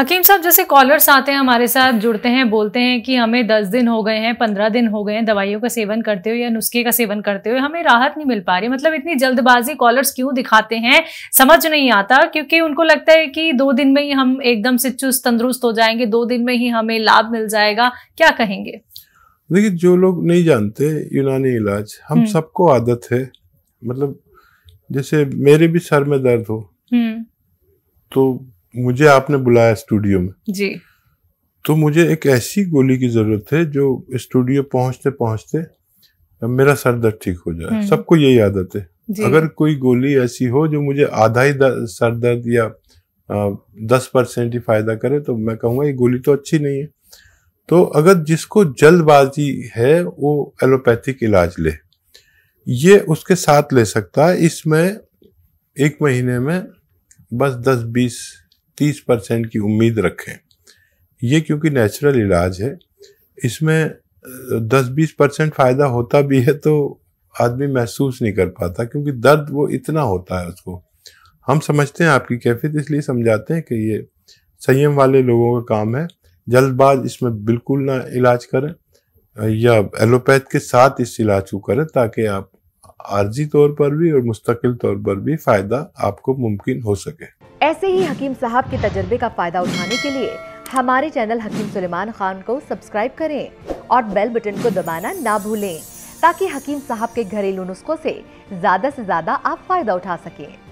हकीम साहब जैसे कॉलर्स आते हैं हमारे साथ जुड़ते हैं बोलते हैं कि हमें दस दिन हो गए हैं पंद्रह दिन हो गए हैं दवाइयों का सेवन करते हुए या नुस्खे का सेवन करते हुए हमें राहत नहीं मिल पा रही मतलब इतनी जल्दबाजी कॉलर्स क्यों दिखाते हैं समझ नहीं आता क्योंकि उनको लगता है कि दो दिन में ही हम एकदम से चुस्त तंदुरुस्त हो जाएंगे दो दिन में ही हमें लाभ मिल जाएगा क्या कहेंगे देखिए जो लोग नहीं जानते यूनानी इलाज हम हम्म। सबको आदत है मतलब जैसे मेरे भी सर में दर्द हो हम्म। तो मुझे आपने बुलाया स्टूडियो में जी तो मुझे एक ऐसी गोली की जरूरत है जो स्टूडियो पहुंचते पहुंचते मेरा सर दर्द ठीक हो जाए हम्म। सबको यही आदत है अगर कोई गोली ऐसी हो जो मुझे आधा ही सर दर्द या आ, दस परसेंट ही फायदा करे तो मैं कहूँगा ये गोली तो अच्छी नहीं है तो अगर जिसको जल्दबाजी है वो एलोपैथिक इलाज ले ये उसके साथ ले सकता है इसमें एक महीने में बस दस बीस तीस परसेंट की उम्मीद रखें ये क्योंकि नेचुरल इलाज है इसमें दस बीस परसेंट फ़ायदा होता भी है तो आदमी महसूस नहीं कर पाता क्योंकि दर्द वो इतना होता है उसको हम समझते हैं आपकी कैफियत इसलिए समझाते हैं कि ये संयम वाले लोगों का काम है जल्दबाज इसमें बिल्कुल ना इलाज करें या एलोपैथ के साथ इस इलाज को करें ताकि आप आर्जी तौर पर भी और मुस्तकिल तौर पर भी फ़ायदा आपको मुमकिन हो सके ऐसे ही हकीम साहब के तजर्बे का फ़ायदा उठाने के लिए हमारे चैनल हकीम सुलेमान खान को सब्सक्राइब करें और बेल बटन को दबाना ना भूलें ताकि हकीम साहब के घरेलू नुस्खों से ज़्यादा से ज़्यादा आप फ़ायदा उठा सकें